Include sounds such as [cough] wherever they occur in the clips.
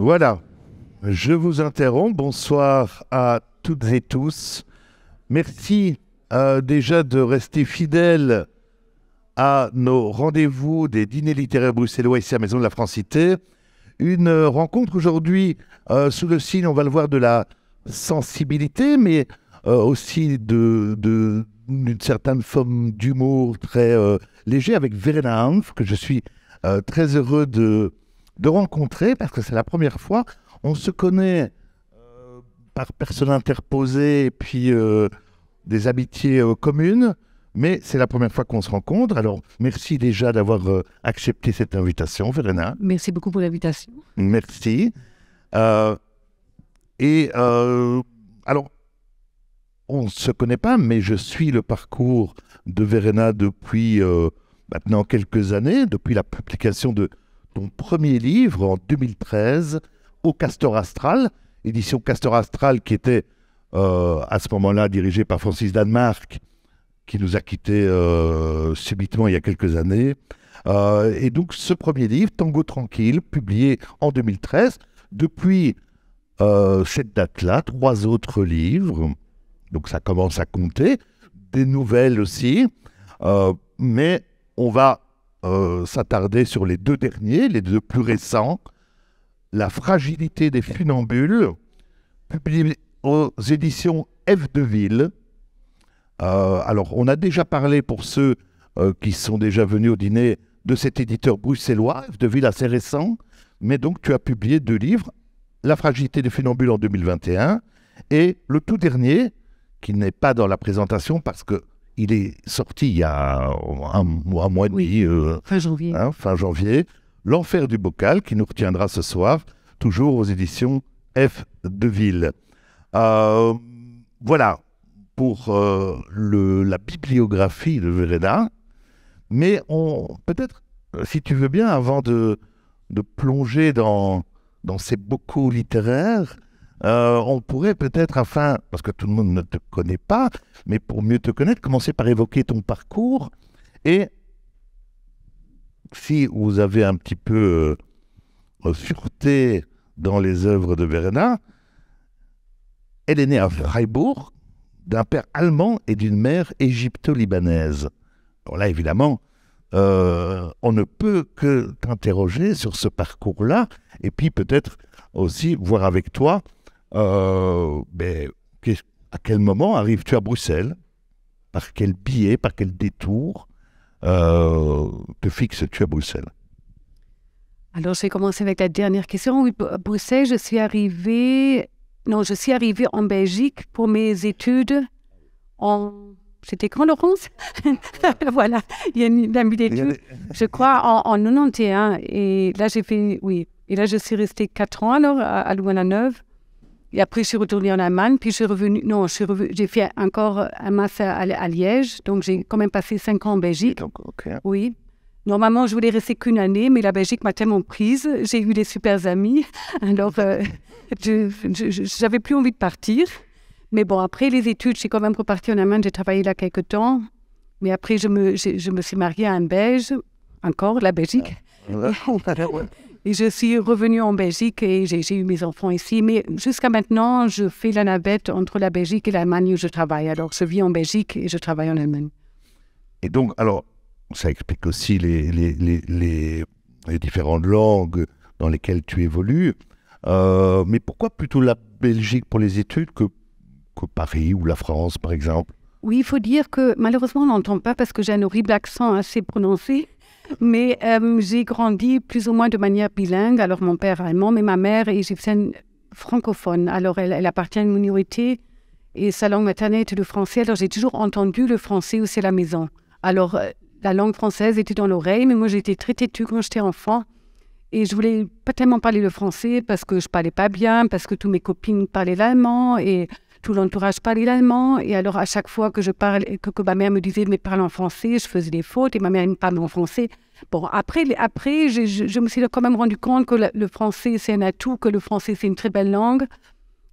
Voilà. Je vous interromps. Bonsoir à toutes et tous. Merci euh, déjà de rester fidèles à nos rendez-vous des dîners littéraires bruxellois ici à Maison de la Francité. Une rencontre aujourd'hui euh, sous le signe, on va le voir, de la sensibilité, mais euh, aussi d'une certaine forme d'humour très léger avec Verena Hanf, que je suis très heureux de, de rencontrer, parce que c'est la première fois, on se connaît euh, par personne interposée et puis euh, des amitiés euh, communes, mais c'est la première fois qu'on se rencontre. Alors, merci déjà d'avoir accepté cette invitation, Verena. Merci beaucoup pour l'invitation. Merci. et alors, on ne se connaît pas, mais je suis le parcours de Verena depuis maintenant quelques années, depuis la publication de ton premier livre en 2013 au Castor Astral, édition Castor Astral qui était euh, à ce moment-là dirigée par Francis Danemark, qui nous a quittés euh, subitement il y a quelques années. Euh, et donc ce premier livre, Tango Tranquille, publié en 2013, depuis cette date-là, trois autres livres, donc ça commence à compter, des nouvelles aussi, mais on va euh, s'attarder sur les deux derniers, les deux plus récents, La fragilité des funambules, publié aux éditions F de euh, alors, on a déjà parlé pour ceux euh, qui sont déjà venus au dîner de cet éditeur bruxellois, F de assez récent, mais donc tu as publié deux livres, La fragilité des funambules en 2021 et le tout dernier, qui n'est pas dans la présentation parce que il est sorti il y a un, mois et demi. Euh, fin janvier. Hein, janvier. L'enfer du bocal, qui nous retiendra ce soir, toujours aux éditions F Deville. Euh, voilà pour euh, la bibliographie de Verena. Mais peut-être, si tu veux bien, avant de, de plonger dans, dans ces bocaux littéraires, euh, on pourrait peut-être, afin, parce que tout le monde ne te connaît pas, mais pour mieux te connaître, commencer par évoquer ton parcours. Et si vous avez un petit peu euh, dans les œuvres de Verena, elle est née à Freiburg d'un père allemand et d'une mère égypto-libanaise. Alors là, évidemment, euh, on ne peut que t'interroger sur ce parcours-là, et puis peut-être aussi voir avec toi mais euh, ben, à quel moment arrives-tu à Bruxelles Par quel billet, par quel détour euh, te fixes-tu à Bruxelles alors, j'ai commencé avec la dernière question. Oui, Bruxelles, je suis arrivée. Non, je suis arrivée en Belgique pour mes études en. C'était quand, Laurence [laughs] Voilà, il y a une amie d'études, je crois, en, 91. Et là, j'ai fait. Oui. Et là, je suis restée quatre ans, alors, à Louvain-la-Neuve. Et après, je suis retournée en Allemagne, puis je suis revenue. Non, j'ai fait encore euh, un master à, Liège, donc j'ai quand même passé cinq ans en Belgique. Donc, OK. Oui. Normalement, je voulais rester qu'une année, mais la Belgique m'a tellement prise. J'ai eu des super amis. [laughs] Alors, euh, je n'avais plus envie de partir. Mais bon, après les études, j'ai quand même reparti en Allemagne. J'ai travaillé là quelques temps. Mais après, je me, je, me suis mariée à un Belge, encore, la Belgique. Ah, [laughs] Et je suis revenue en Belgique et j'ai eu mes enfants ici. Mais jusqu'à maintenant, je fais la navette entre la Belgique et l'Allemagne où je travaille. Alors, je vis en Belgique et je travaille en Allemagne. Et donc, alors, ça explique aussi les, les, les, les différentes langues dans lesquelles tu évolues. Euh, mais pourquoi plutôt la Belgique pour les études que, que Paris ou la France, par exemple Oui, il faut dire que malheureusement, on n'entend pas parce que j'ai un horrible accent assez prononcé. Mais euh, j'ai grandi plus ou moins de manière bilingue. Alors, mon père allemand, mais ma mère est égyptienne francophone. Alors, elle, appartient à une minorité et sa langue maternelle était le français. Alors, j'ai toujours entendu le français aussi à la maison. Alors, euh, la langue française était dans l'oreille, mais moi, j'étais très têtue quand j'étais enfant. Et je voulais pas tellement parler le français parce que je parlais pas bien, parce que tous mes copines parlaient l'allemand. Et tout l'entourage parlait l'allemand. Et alors, à chaque fois que je parlais, que, ma mère me disait, mais parle en français, je faisais des fautes et ma mère ne parle en français. Bon, après, après je, me suis quand même rendu compte que le, français, c'est un atout, que le français, c'est une très belle langue.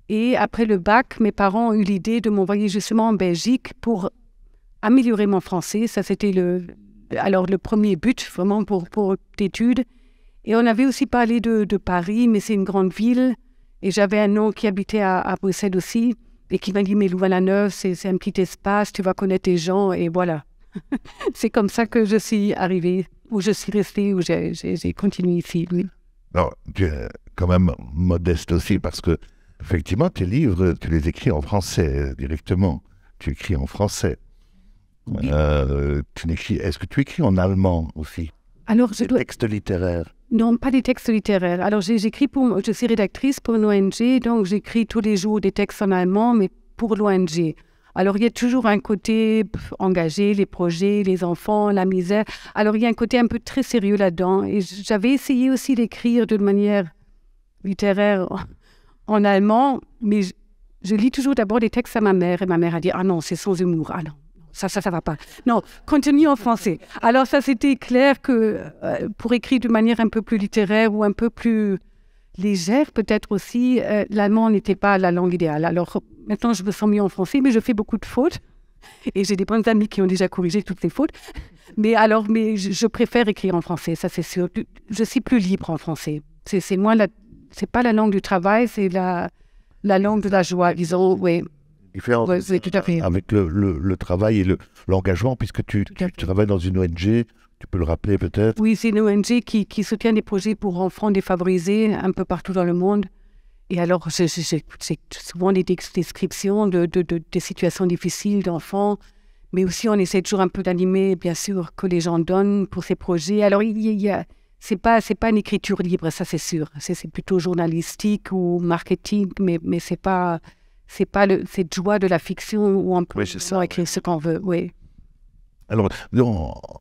Et après le bac, mes parents ont eu l'idée de m'envoyer justement en Belgique pour améliorer mon français. Ça, c'était le, alors le premier but vraiment pour, pour l'étude. Et on avait aussi parlé de, Paris, mais c'est une grande ville. Et j'avais un oncle qui habitait à Bruxelles aussi et qui m'a dit Mais Louvain-la-Neuve, c'est un petit espace, tu vas connaître des gens, et voilà. [laughs] c'est comme ça que je suis arrivée, où je suis restée, où j'ai continué ici, Alors, tu es quand même modeste aussi, parce que, effectivement, tes livres, tu les écris en français directement. Tu écris en français. Euh, est-ce que tu écris en allemand aussi Alors, je dois. Texte littéraire. Non, pas des textes littéraires. Alors, j'écris pour, je suis rédactrice pour l'ONG, donc j'écris tous les jours des textes en allemand, mais pour l'ONG. Alors, il y a toujours un côté engagé, les projets, les enfants, la misère. Alors, il y a un côté un peu très sérieux là-dedans. Et j'avais essayé aussi d'écrire d'une manière littéraire [laughs] en allemand, mais je, lis toujours d'abord des textes à ma mère. Et ma mère a dit Ah non, c'est sans humour. Ah ça, ça, ça va pas. Non, continue en français. Alors ça, c'était clair que euh, pour écrire de manière un peu plus littéraire ou un peu plus légère, peut-être aussi, euh, l'allemand n'était pas la langue idéale. Alors maintenant, je me sens mieux en français, mais je fais beaucoup de fautes. Et j'ai des bonnes amies qui ont déjà corrigé toutes ces fautes. Mais alors, mais je, je préfère écrire en français, ça c'est sûr. Je suis plus libre en français. C'est moins la, c'est pas la langue du travail, c'est la, la langue de la joie, disons, oui ouais, tout à fait. avec le, le, travail et l'engagement, puisque tu, tu travailles dans une ONG, tu peux le rappeler peut-être Oui, c'est une ONG qui, qui, soutient des projets pour enfants défavorisés un peu partout dans le monde. Et alors, j'ai souvent des descriptions de, de, situations difficiles d'enfants, mais aussi on essaie toujours un peu d'animer, bien sûr, que les gens donnent pour ces projets. Alors, il y a, c'est pas c'est pas une écriture libre, ça c'est sûr. C'est plutôt journalistique ou marketing, mais mais c'est pas c'est pas cette joie de la fiction où on peut ça, écrire ce qu'on veut. Oui. Alors,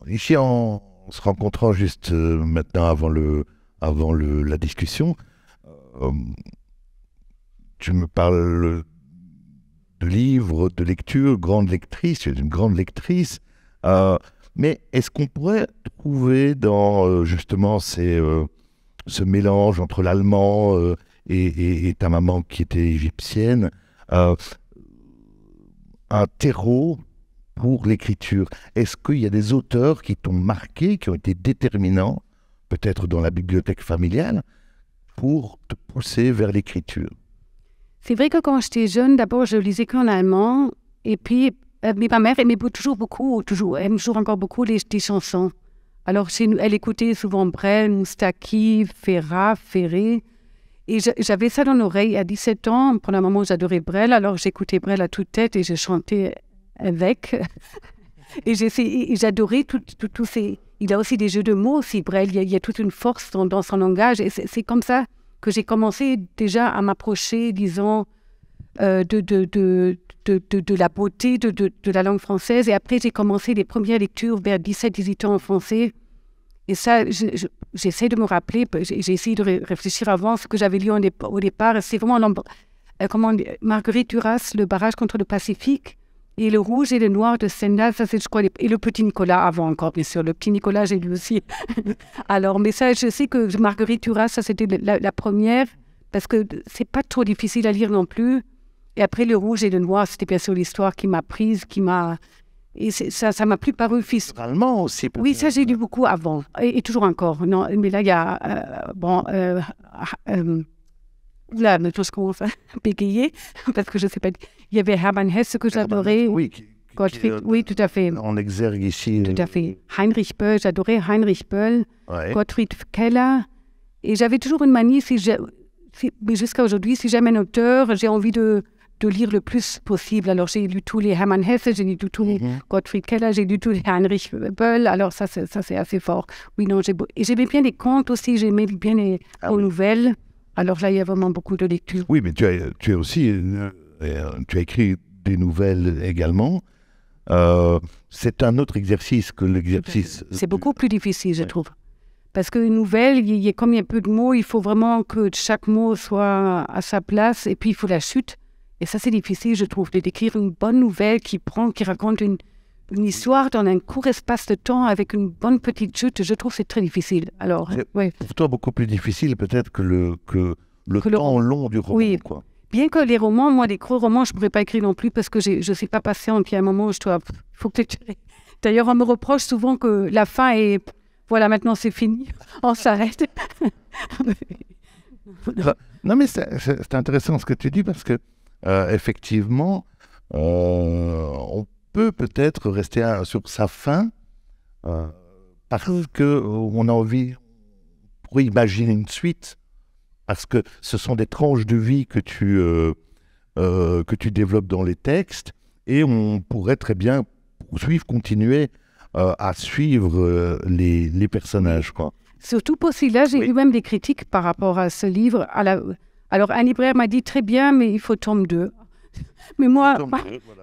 ici, en se rencontrant juste euh, maintenant avant, avant la discussion, euh, tu me parles de livres, de lecture, grande lectrice, tu es une grande lectrice. Euh, mais est-ce qu'on pourrait trouver dans justement ce mélange entre l'allemand et, ta maman qui était égyptienne euh, un terreau pour l'écriture Est-ce qu'il y a des auteurs qui t'ont marqué, qui ont été déterminants, peut-être dans la bibliothèque familiale, pour te pousser vers l'écriture C'est vrai que quand j'étais jeune, d'abord, je lisais qu'en allemand. Et puis, euh, mais ma mère aimait toujours beaucoup, toujours, aime toujours encore beaucoup les, chansons. Alors, elle écoutait souvent Brel, Moustaki, Ferra, Ferré. Et j'avais ça dans l'oreille à 17 ans. Pendant un moment, j'adorais Brel. Alors, j'écoutais Brel à toute tête et je chantais avec. [laughs] et j'adorais tous ces... Il a aussi des jeux de mots aussi, Brel. Il y a, toute une force dans, son langage. Et c'est comme ça que j'ai commencé déjà à m'approcher, disons, euh, de, de, de, de, la beauté de, la langue française. Et après, j'ai commencé les premières lectures vers 17-18 ans en français et ça, j'essaie de me rappeler, j'ai essayé de réfléchir avant ce que j'avais lu au départ. C'est vraiment euh, comment euh, Marguerite Duras, le barrage contre le Pacifique, et le rouge et le noir de Stendhal, ça c'est, je crois, et le petit Nicolas avant encore, bien sûr. Le petit Nicolas, j'ai lu aussi. [laughs] Alors, mais ça, je sais que Marguerite Duras, ça c'était la, la, première, parce que c'est pas trop difficile à lire non plus. Et après, le rouge et le noir, c'était bien sûr l'histoire qui m'a prise, qui m'a et ça, ça m'a plus paru fils. aussi. Oui, ça j'ai lu beaucoup avant et, toujours encore. Non, mais là il y a euh, bon. Euh, euh, là, mais chose qu'on [laughs] bégayer, parce que je sais pas. Il y avait Hermann Hesse que j'adorais. Oui, Gottfried, oui, tout à fait. On exergue ici. Tout à fait. Heinrich Böll, j'adorais Heinrich Böll, Gottfried Keller. Et j'avais toujours une manie, jusqu'à aujourd'hui, si j'aime un auteur, j'ai envie de, de lire le plus possible. Alors, j'ai lu tous les Hermann Hesse, j'ai lu tous les mhm. Gottfried Keller, j'ai lu tous les Heinrich Böll. Alors, ça, c'est assez fort. Oui, non, j'ai j'aimais bien les contes aussi, j'aimais bien les ah nouvelles. Alors là, il y a vraiment beaucoup de lectures. Oui, mais tu as, tu aussi euh, tu as écrit des nouvelles également. Euh, c'est un autre exercice que l'exercice. C'est beaucoup plus difficile, je trouve. Parce qu'une nouvelle, il y a, comme il y a peu de mots, il faut vraiment que chaque mot soit à sa place et puis il faut la chute. Et ça, c'est difficile, je trouve, de décrire une bonne nouvelle qui prend, qui raconte une, histoire dans un court espace de temps avec une bonne petite chute. Je trouve c'est très difficile. Alors, Pour toi, beaucoup plus difficile peut-être que le, que le temps long du roman. Oui. Bien que les romans, moi, les gros romans, je ne pourrais pas écrire non plus parce que je ne suis pas patiente. Il y a un moment où je dois. [laughs] faut que D'ailleurs, on me reproche souvent que la fin est. Voilà, maintenant c'est fini. [laughs] On s'arrête. [laughs] non, mais c'est intéressant ce que tu dis parce que euh, effectivement, euh, on peut peut-être rester sur sa fin euh, parce que on a envie pour imaginer une suite, parce que ce sont des tranches de vie que tu que tu développes dans les textes, et on pourrait très bien poursuivre, continuer à suivre les, personnages. Quoi. Surtout pour si là, j'ai eu même des critiques par rapport à ce livre, alors un libraire m'a dit très bien, mais il faut tomber deux. [laughs] Mais moi,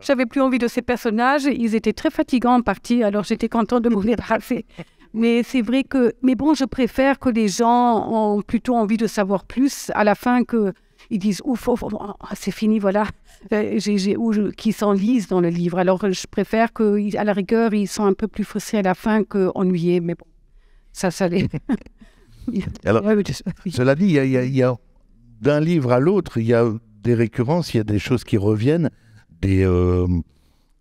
j'avais plus envie de ces personnages. Ils étaient très fatigants en partie, alors j'étais contente de m'en débarrasser. [laughs] Mais c'est vrai que, mais bon, je préfère que les gens ont plutôt envie de savoir plus à la fin que disent ouf, ah, ah, c'est fini, voilà, euh, ou qui s'enlisent dans le livre. Alors je préfère que, à la rigueur, ils soient un peu plus frustrés à la fin qu'ennuyés. Mais bon, ça, ça les. [laughs] cela dit, il y a d'un livre à l'autre, il y a des récurrences, il y a des choses qui reviennent, des, euh,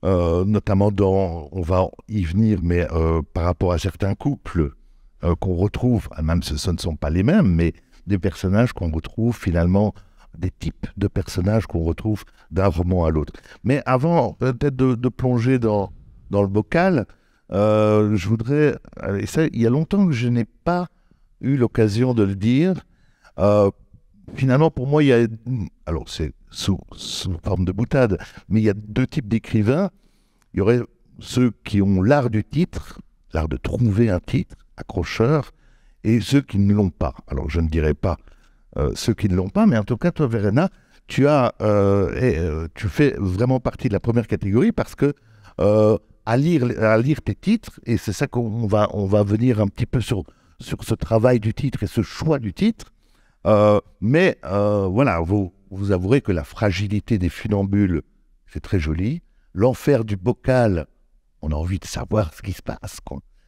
euh, notamment dans, on va y venir, mais euh, par rapport à certains couples qu'on retrouve, ah, même si ce ne sont pas les mêmes, mais des personnages qu'on retrouve finalement, des types de personnages qu'on retrouve d'un roman à l'autre. Mais avant peut-être de, plonger dans, dans le bocal, je voudrais, et ça, il y a longtemps que je n'ai pas eu l'occasion de le dire, finalement, pour moi, il y a, alors c'est sous, sous, forme de boutade, mais il y a deux types d'écrivains. Il y aurait ceux qui ont l'art du titre, l'art de trouver un titre accrocheur, et ceux qui ne l'ont pas. Alors je ne dirais pas euh, ceux qui ne l'ont pas, mais en tout cas, toi, Verena, tu, as, euh, et, euh, tu fais vraiment partie de la première catégorie parce que à, lire, à lire tes titres, et c'est ça qu'on va, on va venir un petit peu sur, sur ce travail du titre et ce choix du titre, euh, mais euh, voilà, vous, vous avouerez que la fragilité des funambules, c'est très joli. L'enfer du bocal, on a envie de savoir ce qui se passe.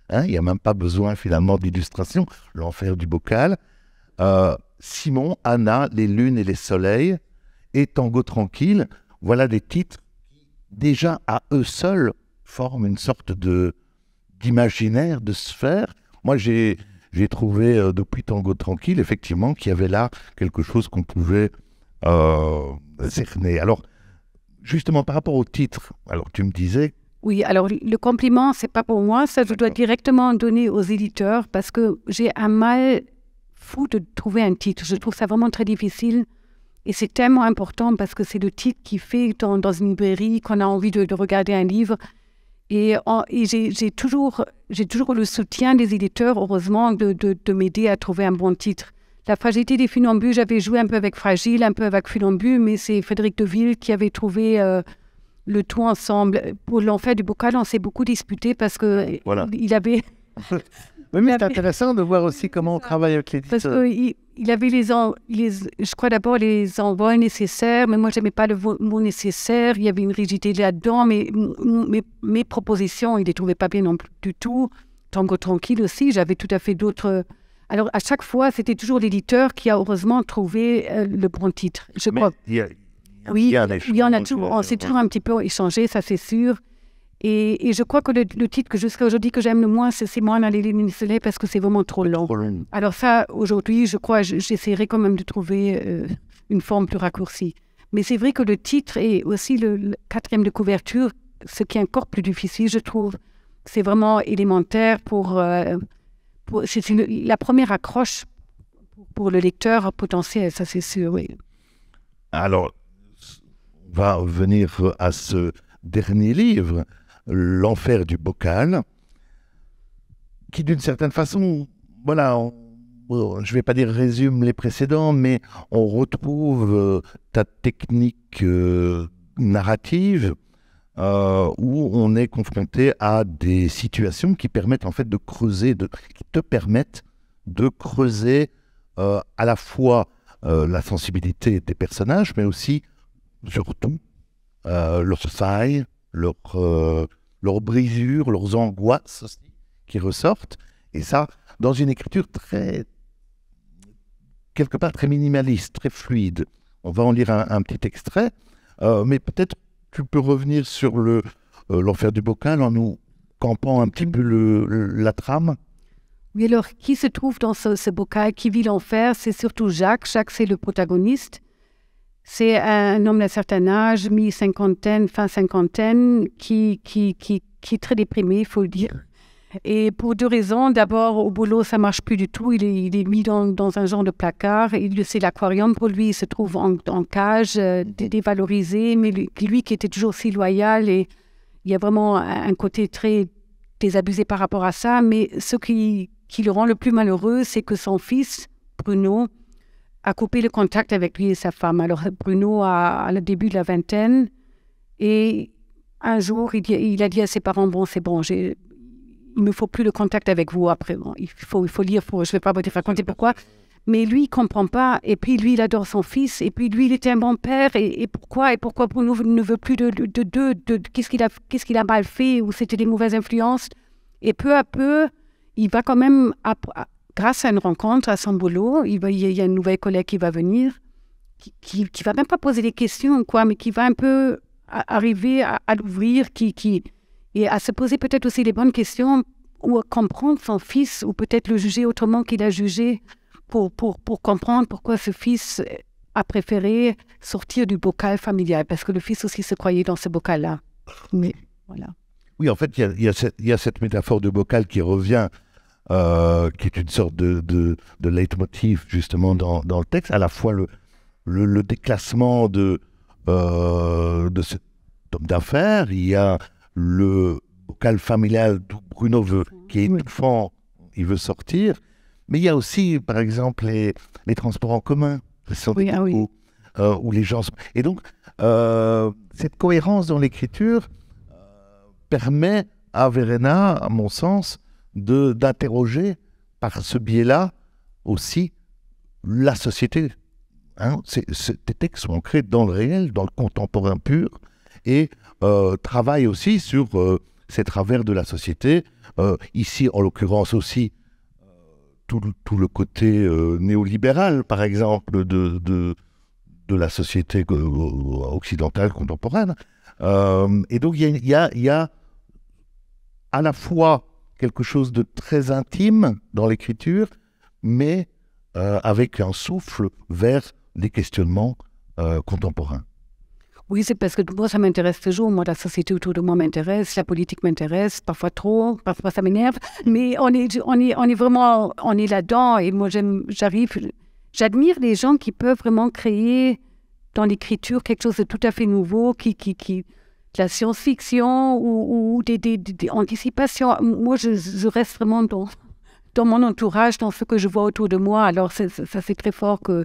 Hein. il n'y a même pas besoin finalement d'illustration. L'enfer du bocal. Euh, Simon, Anna, Les lunes et les soleils et Tango tranquille. Voilà des titres qui, déjà à eux seuls, forment une sorte de d'imaginaire, de sphère. Moi, j'ai j'ai trouvé euh, depuis Tango Tranquille, effectivement, qu'il y avait là quelque chose qu'on pouvait euh, cerner. Alors, justement, par rapport au titre, alors tu me disais oui, alors le compliment, c'est pas pour moi, ça je dois directement donner aux éditeurs parce que j'ai un mal fou de trouver un titre. Je trouve ça vraiment très difficile et c'est tellement important parce que c'est le titre qui fait dans, dans une librairie qu'on a envie de, regarder un livre. Et, j'ai toujours, toujours le soutien des éditeurs, heureusement, de, m'aider à trouver un bon titre. La fragilité des funambus, j'avais joué un peu avec Fragile, un peu avec Funambus, mais c'est Frédéric Deville qui avait trouvé euh, le tout ensemble. Pour l'enfer du bocal, on s'est beaucoup disputé parce que il avait. [laughs] oui, mais c'est intéressant de voir aussi comment on travaille avec les Parce il avait les, je crois d'abord les envois nécessaires, mais moi j'aimais pas le mot nécessaire. Il y avait une rigidité là-dedans, mais mes, propositions, il les trouvait pas bien non plus du tout. Tango tranquille aussi, j'avais tout à fait d'autres. Alors à chaque fois, c'était toujours l'éditeur qui a heureusement trouvé euh, le bon titre. Je crois. oui, il y, en a hein, toujours. On s'est toujours un petit peu échangé, ça c'est sûr. Et, je crois que le, titre que jusqu'à aujourd'hui que j'aime le moins, c'est C'est moi la soleil parce que c'est vraiment trop long. Alors ça, aujourd'hui, je crois, j'essaierai quand même de trouver euh, une forme plus raccourcie. Mais c'est vrai que le titre et aussi le, quatrième de couverture, ce qui est encore plus difficile, je trouve, c'est vraiment élémentaire pour... Euh, pour c'est la première accroche pour le lecteur potentiel, ça c'est sûr, oui. Alors, on va revenir à ce dernier livre, l'enfer du bocal, qui d'une certaine façon, voilà, je ne vais pas dire résume les précédents, mais on retrouve euh, ta technique euh, narrative euh, où on est confronté à des situations qui permettent en fait de creuser, de, qui te permettent de creuser à la fois la sensibilité des personnages, mais aussi, surtout, le faille, leurs euh, brisures, leurs angoisses qui ressortent. Et ça, dans une écriture très, quelque part, très minimaliste, très fluide. On va en lire un, petit extrait, euh, mais peut-être tu peux revenir sur euh, l'enfer du bocal en nous campant un petit mm. peu la trame. Oui, alors qui se trouve dans ce, ce bocal, qui vit l'enfer C'est surtout Jacques. Jacques, c'est le protagoniste. C'est un homme d'un certain âge, mi-cinquantaine, fin cinquantaine, qui, qui, qui, qui est très déprimé, il faut le dire. Et pour deux raisons. D'abord, au boulot, ça marche plus du tout. Il est, mis dans, dans, un genre de placard. C'est l'aquarium pour lui. Il se trouve en, cage, euh, dévalorisé. Mais lui, lui, qui était toujours si loyal, et il y a vraiment un côté très désabusé par rapport à ça. Mais ce qui, qui le rend le plus malheureux, c'est que son fils, Bruno, a coupé le contact avec lui et sa femme. Alors Bruno à le début de la vingtaine et un jour il, a dit à ses parents bon c'est bon j'ai il me faut plus le contact avec vous après bon, il faut il faut lire je je vais pas vous raconter pourquoi mais lui il comprend pas et puis lui il adore son fils et puis lui il était un bon père et, pourquoi et pourquoi Bruno ne veut plus de deux de, qu'est-ce qu'il a qu'est-ce qu'il a mal fait ou c'était des mauvaises influences et peu à peu il va quand même grâce à une rencontre, à son boulot, il, y a une nouvelle collègue qui va venir, qui ne va même pas poser des questions, quoi, mais qui va un peu arriver à, l'ouvrir, qui, qui, et à se poser peut-être aussi les bonnes questions ou à comprendre son fils ou peut-être le juger autrement qu'il a jugé pour, pour, pour comprendre pourquoi ce fils a préféré sortir du bocal familial parce que le fils aussi se croyait dans ce bocal-là. Mais voilà. Oui, en fait, il y, y, a cette métaphore de bocal qui revient euh, qui est une sorte de, de, de leitmotiv justement dans, dans, le texte, à la fois le, le, déclassement de, euh, de cet homme d'affaires, il y a le local familial d'où Bruno veut, qui est enfant, il veut sortir, mais il y a aussi, par exemple, les, les transports en commun, oui, ah euh, où, les gens... Sont... Et donc, euh, cette cohérence dans l'écriture permet à Verena, à mon sens, d'interroger par ce biais-là aussi la société. Hein. Ces textes sont ancrés dans le réel, dans le contemporain pur, et euh, travaillent aussi sur euh, ces travers de la société. Euh, ici, en l'occurrence aussi, euh, tout, tout, le côté néolibéral, par exemple, de, de, de la société occidentale contemporaine. et donc, il y a, y a, à la fois quelque chose de très intime dans l'écriture, mais euh, avec un souffle vers des questionnements euh, contemporains. Oui, c'est parce que moi, ça m'intéresse toujours. Moi, la société autour de moi m'intéresse, la politique m'intéresse, parfois trop, parfois ça m'énerve. Mais on est, on est, on est vraiment, on est là-dedans. Et moi, j'arrive, j'admire les gens qui peuvent vraiment créer dans l'écriture quelque chose de tout à fait nouveau, qui, qui, qui, de la science-fiction ou, des, anticipations. Moi, je, reste vraiment dans, dans, mon entourage, dans ce que je vois autour de moi. Alors, ça, c'est très fort que...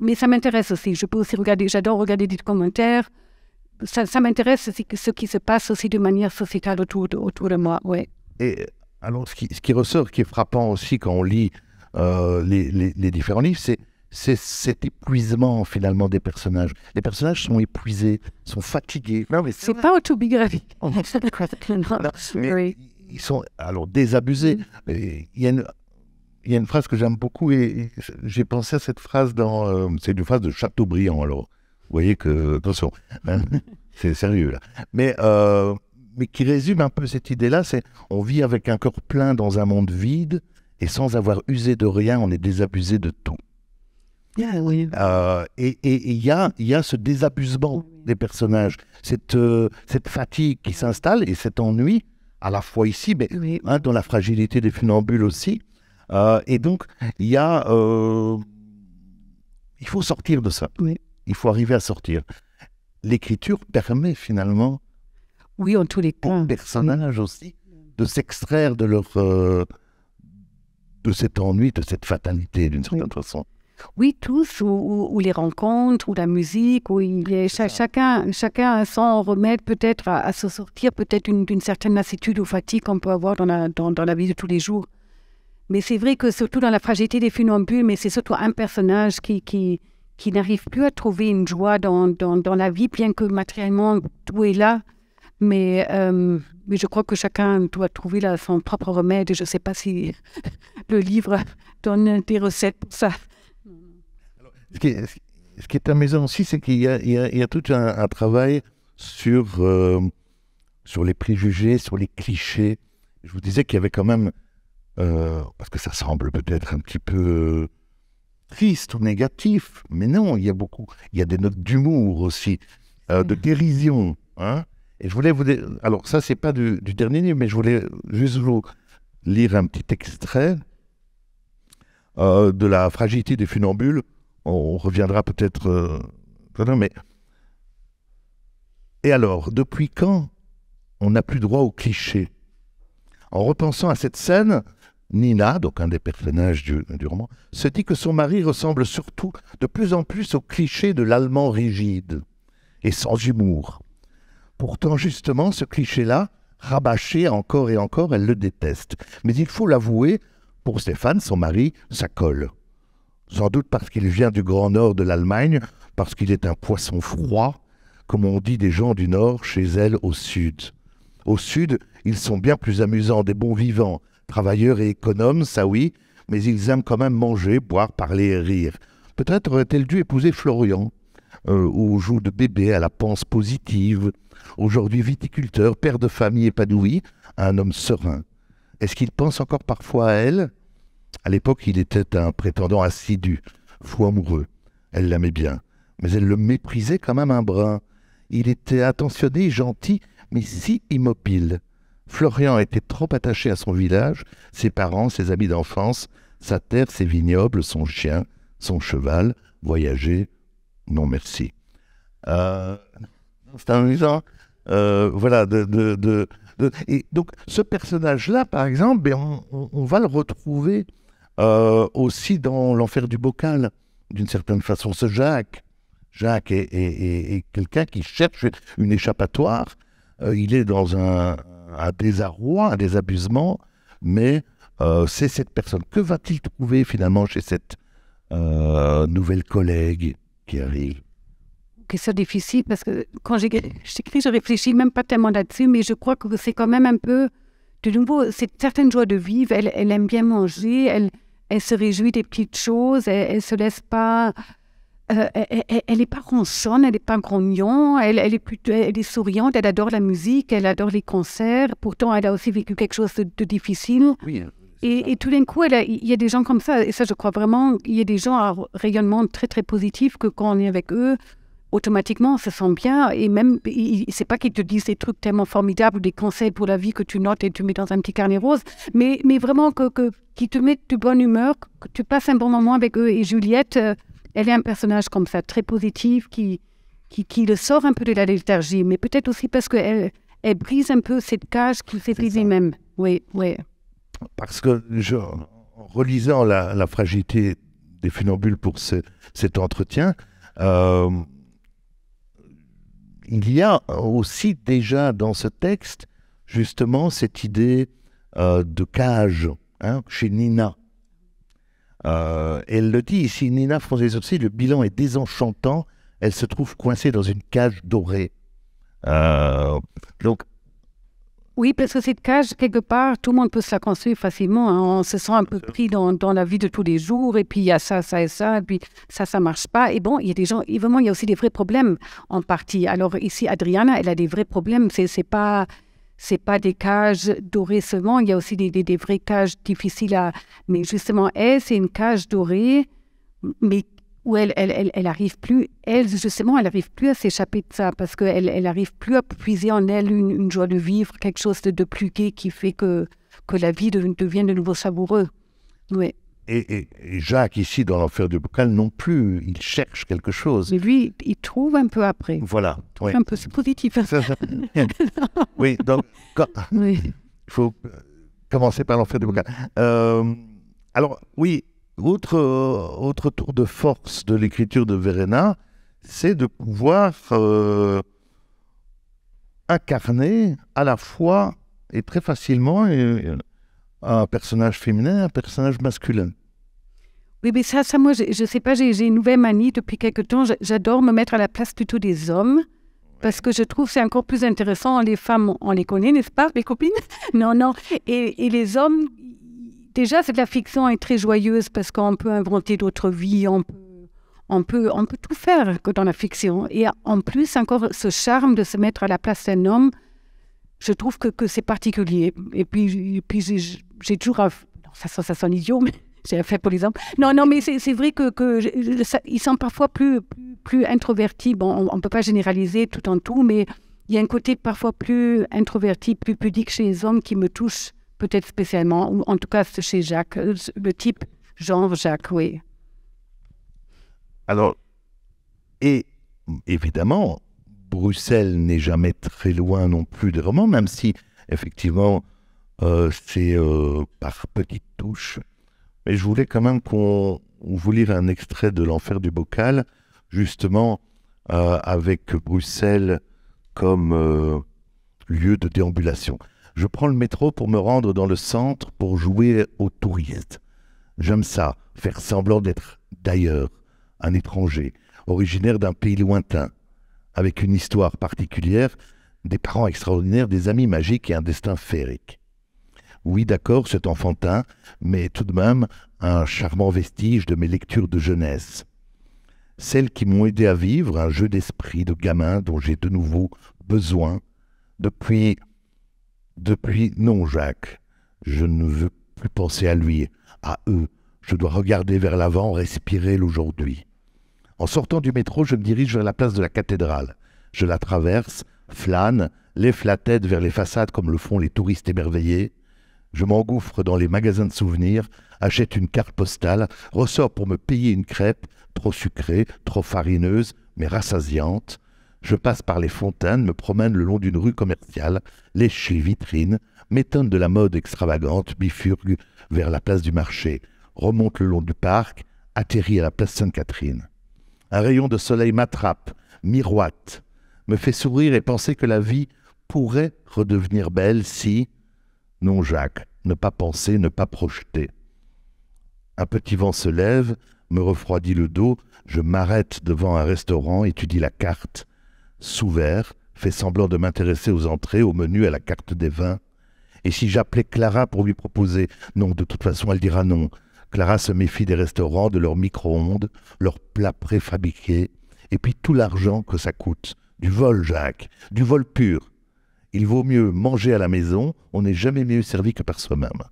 Mais ça m'intéresse aussi. Je peux aussi regarder, j'adore regarder des commentaires. Ça, m'intéresse aussi ce qui se passe aussi de manière sociétale autour de, autour de moi. Ouais. Et alors, ce qui, ressort, qui est frappant aussi quand on lit euh, les, les différents livres, c'est c'est cet épuisement finalement des personnages. Les personnages sont épuisés, sont fatigués. Non, mais c'est pas autobiographique. Oh. ils sont alors désabusés. Il y a une, phrase que j'aime beaucoup et, j'ai pensé à cette phrase dans. Euh, c'est une phrase de Chateaubriand alors. Vous voyez que attention, hein, [laughs] c'est sérieux là. Mais euh, mais qui résume un peu cette idée-là, c'est on vit avec un corps plein dans un monde vide et sans avoir usé de rien, on est désabusé de tout oui. Euh, et il y, a, y a ce désabusement des personnages, cette, euh, cette fatigue qui s'installe et cet ennui, à la fois ici, mais hein, dans la fragilité des funambules aussi. Euh, et donc, il y a. il faut sortir de ça. Il faut arriver à sortir. L'écriture permet finalement. Oui, en tous les cas. Aux personnages aussi de s'extraire de leur. de cet ennui, de cette fatalité, d'une certaine façon. Oui, tous, ou, les rencontres, ou la musique, ou il chacun, chacun a son remède peut-être à, se sortir peut-être d'une certaine lassitude ou fatigue qu'on peut avoir dans la, dans, dans la vie de tous les jours. Mais c'est vrai que surtout dans la fragilité des funambules, mais c'est surtout un personnage qui, qui, qui n'arrive plus à trouver une joie dans, dans, dans, la vie, bien que matériellement tout est là. Mais, euh, mais je crois que chacun doit trouver là, son propre remède. Je ne sais pas si [laughs] le livre donne des recettes pour ça ce, qui est, ce qui est amusant aussi, c'est qu'il y, a tout un, travail sur, euh, sur les préjugés, sur les clichés. Je vous disais qu'il y avait quand même, euh, parce que ça semble peut-être un petit peu euh, triste ou négatif, mais non, il y a beaucoup, il y a des notes d'humour aussi, de mhm. dérision. Hein. Et je voulais vous, alors ça c'est pas du, du, dernier livre, mais je voulais juste vous lire un petit extrait de la fragilité des funambules on reviendra peut-être. Euh, mais et alors, depuis quand on n'a plus droit aux clichés En repensant à cette scène, Nina, donc un des personnages du, du, roman, se dit que son mari ressemble surtout de plus en plus au cliché de l'allemand rigide et sans humour. Pourtant, justement, ce cliché-là, rabâché encore et encore, elle le déteste. Mais il faut l'avouer, pour Stéphane, son mari, ça colle. Sans doute parce qu'il vient du grand nord de l'Allemagne, parce qu'il est un poisson froid, comme on dit des gens du nord chez elle au sud. Au sud, ils sont bien plus amusants, des bons vivants, travailleurs et économes, ça oui, mais ils aiment quand même manger, boire, parler et rire. Peut-être aurait-elle dû épouser Florian, euh, ou joue de bébé, à la panse positive, aujourd'hui viticulteur, père de famille épanoui, un homme serein. Est-ce qu'il pense encore parfois à elle à l'époque, il était un prétendant assidu, fou amoureux. Elle l'aimait bien, mais elle le méprisait quand même un brin. Il était attentionné, gentil, mais si immobile. Florian était trop attaché à son village, ses parents, ses amis d'enfance, sa terre, ses vignobles, son chien, son cheval, voyager, non merci. Euh, c'est amusant. Euh, voilà, de, et donc ce personnage-là, par exemple, ben, on, on va le retrouver euh, aussi dans l'enfer du bocal, d'une certaine façon, ce Jacques. Jacques est, quelqu'un qui cherche une échappatoire. Euh, il est dans un, désarroi, un désabusement, mais euh, c'est cette personne. Que va-t-il trouver finalement chez cette nouvelle collègue qui arrive question difficile parce que quand j'écris, je réfléchis même pas tellement là-dessus, mais je crois que c'est quand même un peu, de nouveau, cette certaine joie de vivre. Elle, elle aime bien manger, elle, elle se réjouit des petites choses, elle, ne se laisse pas. Euh, elle n'est pas ronchonne, elle n'est pas grognon, elle, est plutôt, elle est souriante, elle adore la musique, elle adore les concerts. Pourtant, elle a aussi vécu quelque chose de, difficile. Euh, et, et, tout d'un coup, il y a des gens comme ça. Et ça, je crois vraiment, il y a des gens à rayonnement très, très positif que quand on est avec eux, automatiquement, on se sent bien. Et même, c'est pas qu'ils te disent des trucs tellement formidables, des conseils pour la vie que tu notes et tu mets dans un petit carnet rose, mais, mais vraiment que, que, qui te mettent de bonne humeur, que tu passes un bon moment avec eux. Et Juliette, euh, elle est un personnage comme ça, très positif, qui, qui, qui le sort un peu de la léthargie, mais peut-être aussi parce qu'elle elle brise un peu cette cage qui s'est brisée même Oui, oui. Parce que, je, en relisant la, fragilité des funambules pour cet entretien, euh, il y a aussi déjà dans ce texte justement cette idée euh, de cage hein, chez Nina. Euh, elle le dit ici, Nina aussi, le bilan est désenchantant, elle se trouve coincée dans une cage dorée. Euh, donc oui, parce que cette cage, quelque part, tout le monde peut se la construire facilement. Hein. On se sent un peu pris dans, la vie de tous les jours, et puis il y a ça, ça et ça, et puis ça, ça marche pas. Et bon, il y a des gens, évidemment, il y a aussi des vrais problèmes en partie. Alors ici, Adriana, elle a des vrais problèmes. C'est pas c'est pas des cages dorées seulement, il y a aussi des, des vraies cages difficiles à... Mais justement, elle, c'est une cage dorée, mais où elle, elle, elle, arrive plus, elle, justement, elle arrive plus à s'échapper de ça parce qu'elle elle arrive plus à puiser en elle une, joie de vivre, quelque chose de, plus gai qui fait que, que la vie devient de nouveau savoureux. Oui. Et, Jacques, ici, dans l'enfer du bocal, non plus, il cherche quelque chose. Mais lui, il trouve un peu après. Voilà. Un peu, c'est positif. [laughs] [laughs] oui, donc, il faut commencer par l'enfer du bocal. Euh, alors, oui, autre, euh, autre tour de force de l'écriture de Verena, c'est de pouvoir euh, incarner à la fois et très facilement euh, un personnage féminin, un personnage masculin. Oui, mais ça, ça moi, je, ne sais pas, j'ai une nouvelle manie depuis quelque temps. J'adore me mettre à la place plutôt des hommes parce que je trouve c'est encore plus intéressant. Les femmes, on les connaît, n'est-ce pas, mes copines [laughs] Non, non. Et, et les hommes, Déjà, c'est la fiction est très joyeuse parce qu'on peut inventer d'autres vies, on peut, on, peut, on peut tout faire que dans la fiction. Et en plus, encore ce charme de se mettre à la place d'un homme, je trouve que, que c'est particulier. Et puis, puis j'ai toujours... ça, ça, ça sonne idiot, mais [laughs] j'ai fait pour les hommes. Non, non, mais c'est vrai que, que ils sont parfois plus, plus introvertis. Bon, on ne peut pas généraliser tout en tout, mais il y a un côté parfois plus introverti, plus pudique chez les hommes qui me touche peut-être spécialement, ou en tout cas chez Jacques, euh, le type genre Jacques, oui. Alors, et évidemment, Bruxelles n'est jamais très loin non plus des romans, même si, effectivement, euh, c'est euh, par petites touches. Mais je voulais quand même qu'on vous lire un extrait de L'Enfer du Bocal, justement, avec Bruxelles comme lieu de déambulation. Je prends le métro pour me rendre dans le centre pour jouer aux touristes. J'aime ça, faire semblant d'être d'ailleurs, un étranger, originaire d'un pays lointain, avec une histoire particulière, des parents extraordinaires, des amis magiques et un destin féerique. Oui, d'accord, c'est enfantin, mais tout de même un charmant vestige de mes lectures de jeunesse. Celles qui m'ont aidé à vivre un jeu d'esprit de gamin dont j'ai de nouveau besoin depuis depuis, non Jacques, je ne veux plus penser à lui, à eux. Je dois regarder vers l'avant, respirer l'aujourd'hui. En sortant du métro, je me dirige vers la place de la cathédrale. Je la traverse, flâne, lève la tête vers les façades comme le font les touristes émerveillés. Je m'engouffre dans les magasins de souvenirs, achète une carte postale, ressors pour me payer une crêpe, trop sucrée, trop farineuse, mais rassasiante. Je passe par les fontaines, me promène le long d'une rue commerciale, les vitrine, vitrines, m'étonne de la mode extravagante, bifurgue vers la place du marché, remonte le long du parc, atterrit à la place Sainte-Catherine. Un rayon de soleil m'attrape, miroite, me fait sourire et penser que la vie pourrait redevenir belle si... Non, Jacques, ne pas penser, ne pas projeter. Un petit vent se lève, me refroidit le dos, je m'arrête devant un restaurant, étudie la carte, sous fait semblant de m'intéresser aux entrées, au menu, à la carte des vins. Et si j'appelais Clara pour lui proposer Non, de toute façon, elle dira non. Clara se méfie des restaurants, de leurs micro-ondes, leurs plats préfabriqués, et puis tout l'argent que ça coûte. Du vol, Jacques, du vol pur. Il vaut mieux manger à la maison, on n'est jamais mieux servi que par soi-même.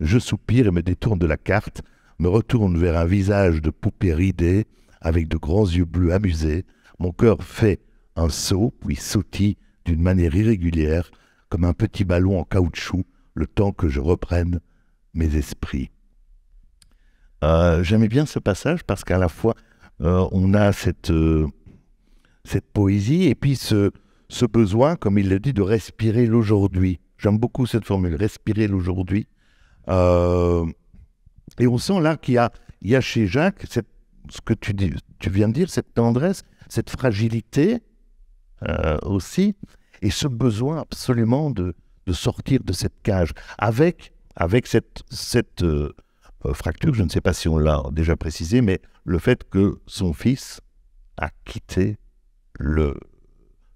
Je soupire et me détourne de la carte, me retourne vers un visage de poupée ridée, avec de grands yeux bleus amusés, mon cœur fait un saut, puis sautille d'une manière irrégulière, comme un petit ballon en caoutchouc, le temps que je reprenne mes esprits. Euh, J'aimais bien ce passage parce qu'à la fois, euh, on a cette, euh, cette poésie et puis ce, besoin, comme il le dit, de respirer l'aujourd'hui. J'aime beaucoup cette formule, respirer l'aujourd'hui. Euh, et on sent là qu'il y a, chez Jacques cette, ce que tu, dis, tu viens de dire, cette tendresse, cette fragilité, euh, aussi, et ce besoin absolument de, sortir de cette cage avec, avec cette, cette euh, euh, fracture, je ne sais pas si on l'a déjà précisé, mais le fait que son fils a quitté le,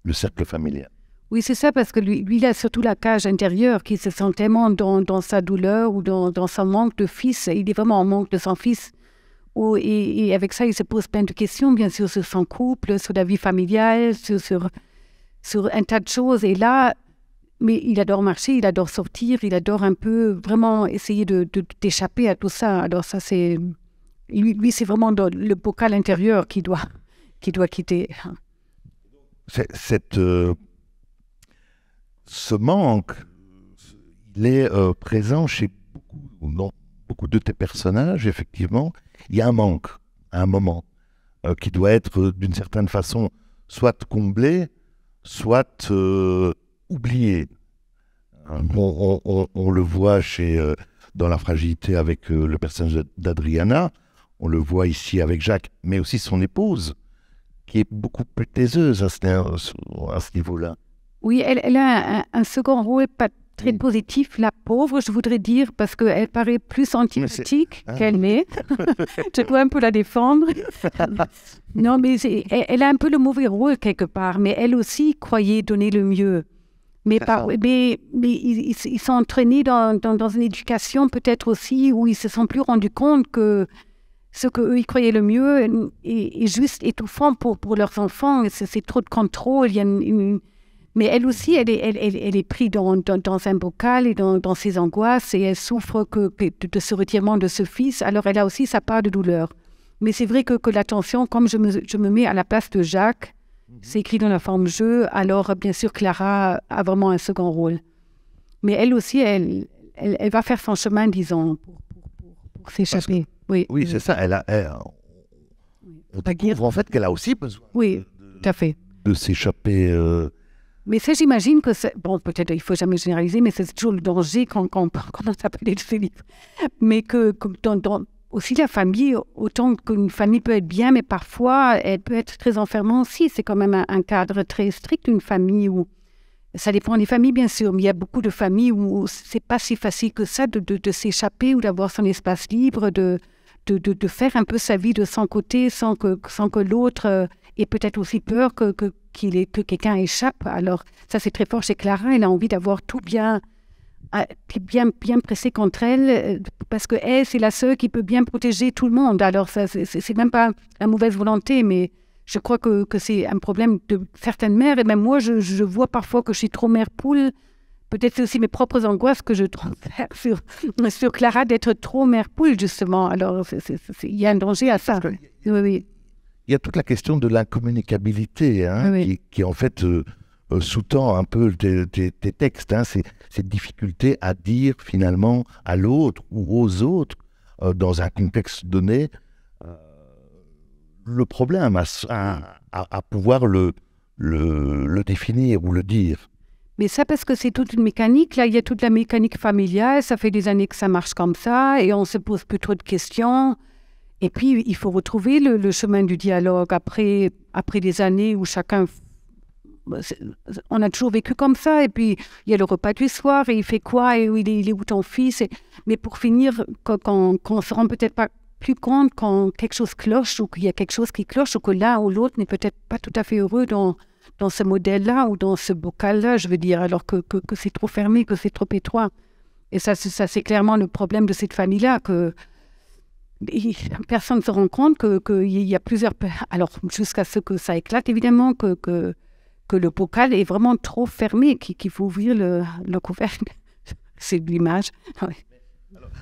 le cercle familial. Oui, c'est ça, parce que lui, lui, il a surtout la cage intérieure, qui se sent tellement dans, sa douleur ou dans, dans, son manque de fils. Il est vraiment en manque de son fils et, avec ça, il se pose plein de questions, bien sûr, sur son couple, sur la vie familiale, sur, sur, un tas de choses. Et là, mais il adore marcher, il adore sortir, il adore un peu vraiment essayer de d'échapper à tout ça. Alors ça, c'est lui, c'est vraiment dans le bocal intérieur qui doit qui doit quitter. Cette, euh, ce manque, il est euh, présent chez beaucoup, non, beaucoup de tes personnages, effectivement il y a un manque à un moment euh, qui doit être euh, d'une certaine façon soit comblé, soit euh, oublié. On, le voit chez, dans la fragilité avec le personnage d'Adriana, on le voit ici avec Jacques, mais aussi son épouse, qui est beaucoup plus taiseuse à ce, niveau-là. Oui, elle, a un, un second rôle pas très mm. positif, la pauvre, je voudrais dire, parce qu'elle paraît plus antipathique ah. qu'elle n'est. [laughs] je dois un peu la défendre. [laughs] non, mais elle, a un peu le mauvais rôle quelque part, mais elle aussi croyait donner le mieux. Mais, mais, ils, sont entraînés dans, dans, une éducation peut-être aussi où ils se sont plus rendus compte que ce qu'eux, ils croyaient le mieux est, juste étouffant pour, pour leurs enfants. C'est trop de contrôle. Il y a une mais elle aussi, elle est, elle, est prise dans, dans, un bocal et dans, ses angoisses et elle souffre que, de ce retirement de ce fils. Alors elle a aussi sa part de douleur. Mais c'est vrai que, l'attention, comme je me, mets à la place de Jacques, mhm. c'est écrit dans la forme jeu, alors bien sûr Clara a vraiment un second rôle. Mais elle aussi, elle, elle, va faire son chemin, disons, pour, s'échapper. Oui, oui c'est ça. Elle a, on découvre en fait qu'elle a aussi besoin. Oui, De s'échapper. Euh, mais ça, j'imagine que c'est... Bon, peut-être il faut jamais généraliser, mais c'est toujours le danger quand, quand, on s'appelle [laughs] ces livres. Mais que, aussi la famille, autant qu'une famille peut être bien, mais parfois elle peut être très enfermante aussi. C'est quand même un, cadre très strict, une famille où... Ça dépend des familles, bien sûr, mais il y a beaucoup de familles où c'est pas si facile que ça de, s'échapper ou d'avoir son espace libre, de, de, de, faire un peu sa vie de son côté sans que, sans que l'autre euh, et peut-être aussi peur que, qu'il est, que quelqu'un échappe. Alors, ça, c'est très fort chez Clara. Elle a envie d'avoir tout bien, ah, bien, bien pressé contre elle, euh, parce que elle, c'est la seule qui peut bien protéger tout le monde. Alors, ça, c'est, même pas la mauvaise volonté, mais je crois que, que c'est un problème de certaines mères. Et même moi, je, vois parfois que je suis trop mère poule. Peut-être c'est aussi mes propres angoisses que je transfère [laughs] sur, sur Clara d'être trop mère poule, justement. Alors, il y a un danger à ça. Oui, oui il y a toute la question de l'incommunicabilité hein, qui, en fait euh, euh, sous-tend un peu tes, textes. Hein, cette difficulté à dire finalement à l'autre ou aux autres euh, dans un contexte donné le problème à, pouvoir le, le, le définir ou le dire. Mais ça, parce que c'est toute une mécanique. Là, il y a toute la mécanique familiale. Ça fait des années que ça marche comme ça et on se pose plus trop de questions. Et puis, il faut retrouver le, chemin du dialogue après, après des années où chacun bah, on a toujours vécu comme ça. Et puis, il y a le repas du soir, et il fait quoi, et il est, il est où ton fils Mais pour finir, quand, quand, se rend peut-être pas plus compte quand quelque chose cloche, ou qu'il y a quelque chose qui cloche, ou que l'un ou l'autre n'est peut-être pas tout à fait heureux dans, dans ce modèle-là, ou dans ce bocal-là, je veux dire, alors que, que, que c'est trop fermé, que c'est trop étroit. Et ça, ça c'est clairement le problème de cette famille-là, que [laughs] personne ne se rend compte qu'il y a plusieurs. Alors, jusqu'à ce que ça éclate, évidemment, que, que, que le pocal est vraiment trop fermé, qu'il faut ouvrir le, le couvercle. [laughs] C'est l'image. [laughs]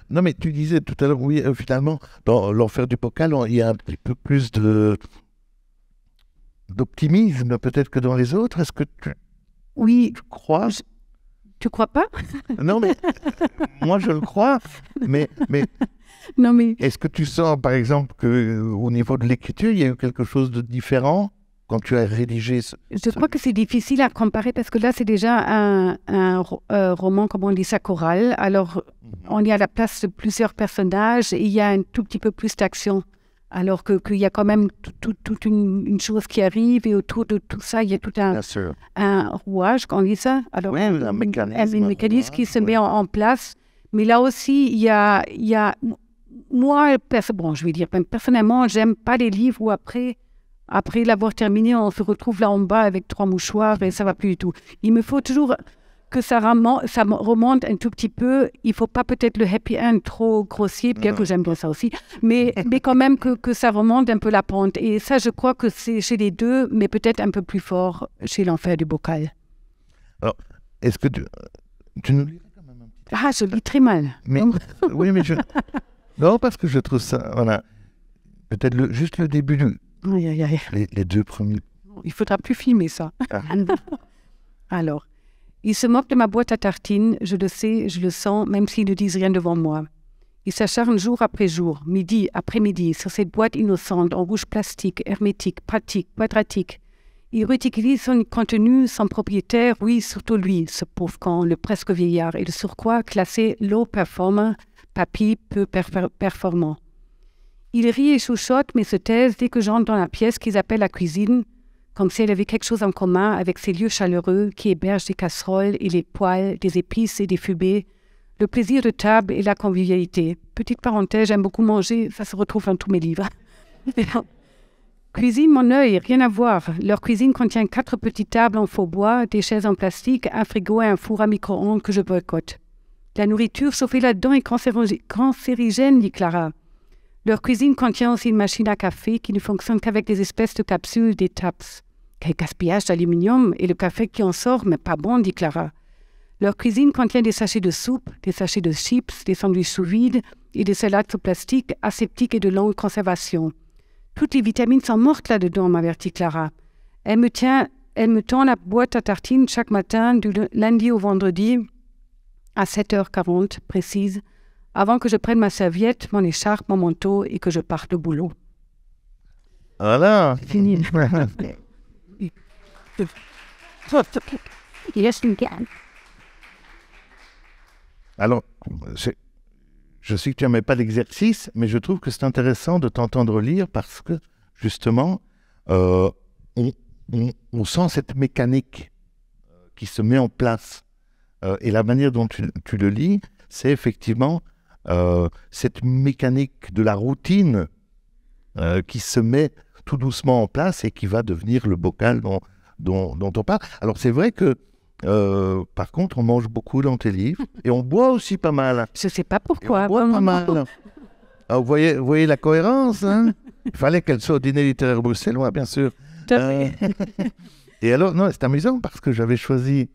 Non, mais tu disais tout à l'heure, oui, euh, finalement, dans l'enfer du pocal, il y a un petit peu plus de d'optimisme peut-être que dans les autres. Est-ce que tu, oui, crois tu crois pas [laughs] Non, mais moi je le crois. Mais, mais, [laughs] non, mais... est-ce que tu sens, par exemple, que euh, au niveau de l'écriture, il y a eu quelque chose de différent quand tu as rédigé ce... Je crois que c'est difficile à comparer parce que là, c'est déjà un, un euh, roman, comme on dit ça, Alors, mhm. on est à la place de plusieurs personnages et il y a un tout petit peu plus d'action. Alors qu'il y a quand même toute une, chose qui arrive et autour de tout ça, il y a tout un, un rouage, qu'on dit ça Alors, oui, un mécanisme. Un, mécanisme qui se met en, place. Mais là aussi, il y a, il y a moi, bon, je vais dire, personnellement, j'aime pas les livres où après, après l'avoir terminé, on se retrouve là en bas avec trois mouchoirs et ça va plus du tout. Il me faut toujours que ça, remonte, ça remonte un tout petit peu. Il faut pas peut-être le happy end trop grossier, bien que j'aime bien ça aussi, mais, [laughs] mais quand même que, ça remonte un peu la pente. Et ça, je crois que c'est chez les deux, mais peut-être un peu plus fort chez l'enfer du bocal. Alors, est-ce que tu, tu nous lis quand même un petit Ah, je lis très mal. [laughs] oui, mais je... [laughs] Non, parce que je trouve ça, voilà, peut-être le, juste le début, du... Les, deux premiers. Il faudra plus filmer ça. Ah. Alors, il se moque de ma boîte à tartines, je le sais, je le sens, même s'il ne disent rien devant moi. Il s'acharne jour après jour, midi après midi, sur cette boîte innocente en rouge plastique, hermétique, pratique, quadratique. Il réutilise son contenu, son propriétaire, oui, surtout lui, ce pauvre camp, le presque vieillard, et le surcroît classé low performer, papy peu performant. Il rit et chuchote, mais se taisent dès que j'entre dans la pièce qu'ils appellent la cuisine, comme si elle avait quelque chose en commun avec ces lieux chaleureux qui hébergent des casseroles et les poêles, des épices et des fumées, le plaisir de table et la convivialité. Petite parenthèse, j'aime beaucoup manger, ça se retrouve dans tous mes livres. [laughs] Cuisine mon œil, rien à voir. Leur cuisine contient quatre petites tables en faux bois, des chaises en plastique, un frigo et un four à micro-ondes que je boycotte. La nourriture chauffée là-dedans est cancérigène, dit Clara. Leur cuisine contient aussi une machine à café qui ne fonctionne qu'avec des espèces de capsules des taps. Quel gaspillage d'aluminium et le café qui en sort, mais pas bon, dit Clara. Leur cuisine contient des sachets de soupe, des sachets de chips, des sandwichs sous vide et des salades sous plastique aseptiques et de longue conservation. Toutes les vitamines sont mortes là-dedans, m'avertit Clara. Elle me, tient, elle me tend la boîte à tartines chaque matin du lundi au vendredi à 7h40 précise avant que je prenne ma serviette, mon écharpe, mon manteau et que je parte au boulot. Voilà. Fini. [laughs] Alors, je sais que tu n'aimais pas l'exercice, mais je trouve que c'est intéressant de t'entendre lire parce que, justement, euh, on, sent cette mécanique euh, qui se met en place. Euh, et la manière dont tu le lis, c'est effectivement euh, cette mécanique de la routine euh, qui se met tout doucement en place et qui va devenir le bocal dont, dont, on parle. Alors c'est vrai que euh, par contre, on mange beaucoup dans tes livres [laughs] et on boit aussi pas mal. Je sais pas pourquoi. on boit pas mal. Ah, vous, voyez, voyez la cohérence hein Il fallait qu'elle soit au dîner littéraire bruxellois, bien sûr. [laughs] et alors, non, c'est amusant parce que j'avais choisi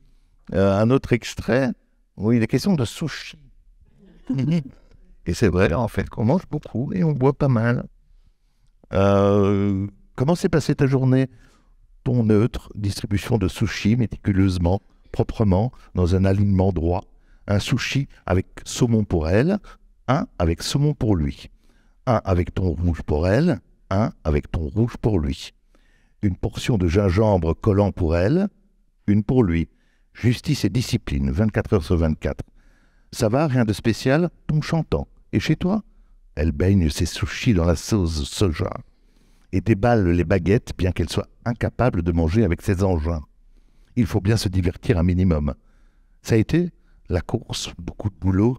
un autre extrait où il est question de souche et c'est vrai, en fait, qu'on mange beaucoup et on boit pas mal. Euh, comment s'est passée ta journée Ton neutre, distribution de sushi méticuleusement, proprement, dans un alignement droit. Un sushi avec saumon pour elle, un avec saumon pour lui. Un avec ton rouge pour elle, un avec ton rouge pour lui. Une portion de gingembre collant pour elle, une pour lui. Justice et discipline, 24 heures sur 24. Ça va, rien de spécial, ton chantant. Et chez toi Elle baigne ses sushis dans la sauce soja et déballe les baguettes bien qu'elle soit incapable de manger avec ses engins. Il faut bien se divertir un minimum. Ça a été la course, beaucoup de boulot.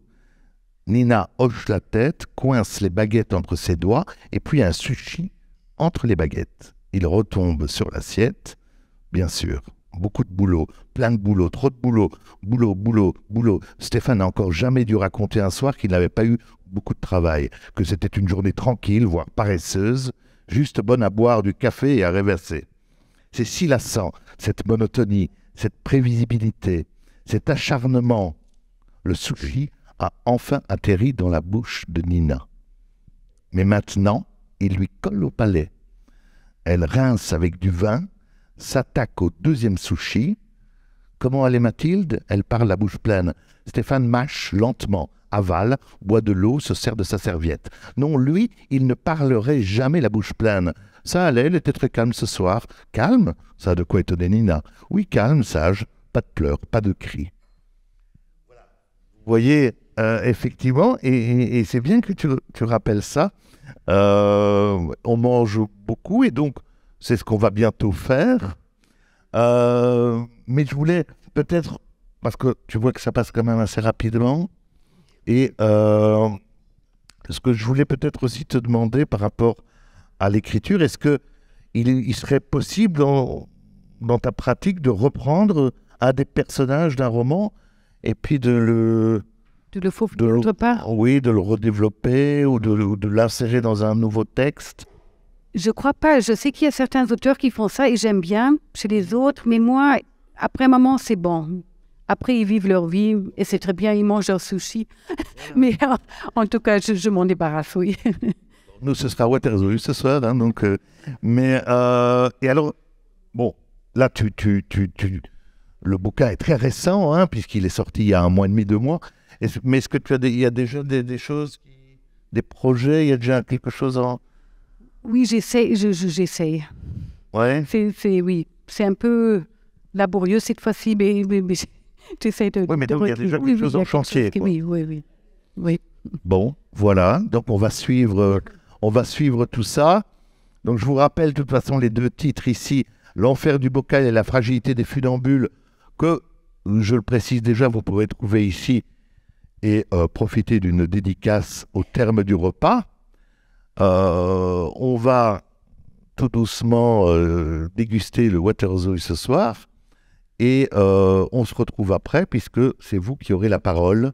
Nina hoche la tête, coince les baguettes entre ses doigts et puis un sushi entre les baguettes. Il retombe sur l'assiette, bien sûr beaucoup de boulot, plein de boulot, trop de boulot, boulot, boulot, boulot. Stéphane n'a encore jamais dû raconter un soir qu'il n'avait pas eu beaucoup de travail, que c'était une journée tranquille, voire paresseuse, juste bonne à boire du café et à réverser. C'est si lassant, cette monotonie, cette prévisibilité, cet acharnement. Le sushi a enfin atterri dans la bouche de Nina. Mais maintenant, il lui colle au palais. Elle rince avec du vin s'attaque au deuxième sushi. Comment allait Mathilde Elle parle la bouche pleine. Stéphane mâche lentement, avale, boit de l'eau, se sert de sa serviette. Non, lui, il ne parlerait jamais la bouche pleine. Ça allait, elle était très calme ce soir. Calme Ça a de quoi étonner Nina. Oui, calme, sage. Pas de pleurs, pas de cris. Voilà. Vous voyez, euh, effectivement, et, c'est bien que tu, rappelles ça. Euh, on mange beaucoup et donc c'est ce qu'on va bientôt faire. Euh, mais je voulais peut-être, parce que tu vois que ça passe quand même assez rapidement, et euh, ce que je voulais peut-être aussi te demander par rapport à l'écriture, est-ce que il, serait possible dans, ta pratique de reprendre un des personnages d'un roman et puis de le de le part Oui, de le redévelopper ou de l'insérer dans un nouveau texte. Je crois pas. Je sais qu'il y a certains auteurs qui font ça et j'aime bien chez les autres, mais moi, après maman, c'est bon. Après, ils vivent leur vie et c'est très bien, ils mangent leur sushi. [laughs] mais [laughs] en, tout cas, je, m'en débarrasse, oui. [laughs] Nous, ce sera Water résolu ce soir. Hein, donc, euh, mais, euh, et alors, bon, là, tu, tu, le bouquin est très récent, hein, puisqu'il est sorti il y a un mois et demi, deux mois. mais est-ce que tu as il y a déjà des, des choses, des projets, il y a déjà quelque chose en, oui, j'essaie. ouais. C'est, oui, c'est un peu laborieux cette fois-ci, mais, mais, [laughs] j'essaie de. Oui, mais déjà quelque chose en chantier. oui, oui, oui, Bon, voilà. Donc, on va suivre, on va suivre tout ça. Donc, je vous rappelle, de toute façon, les deux titres ici L'enfer du bocal et la fragilité des funambules, que, je le précise déjà, vous pouvez trouver ici et euh, profiter d'une dédicace au terme du repas. Euh, on va tout doucement euh, déguster le Waterzooi ce soir. Et euh, on se retrouve après, puisque c'est vous qui aurez la parole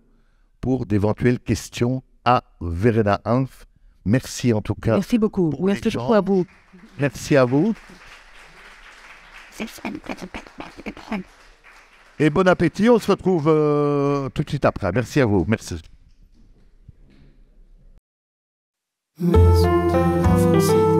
pour d'éventuelles questions à Verena Hanf. Merci en tout cas. Merci beaucoup. Merci à vous. Merci à vous. Et bon appétit. On se retrouve tout de suite après. Merci à vous. Merci. Maison de la Francine.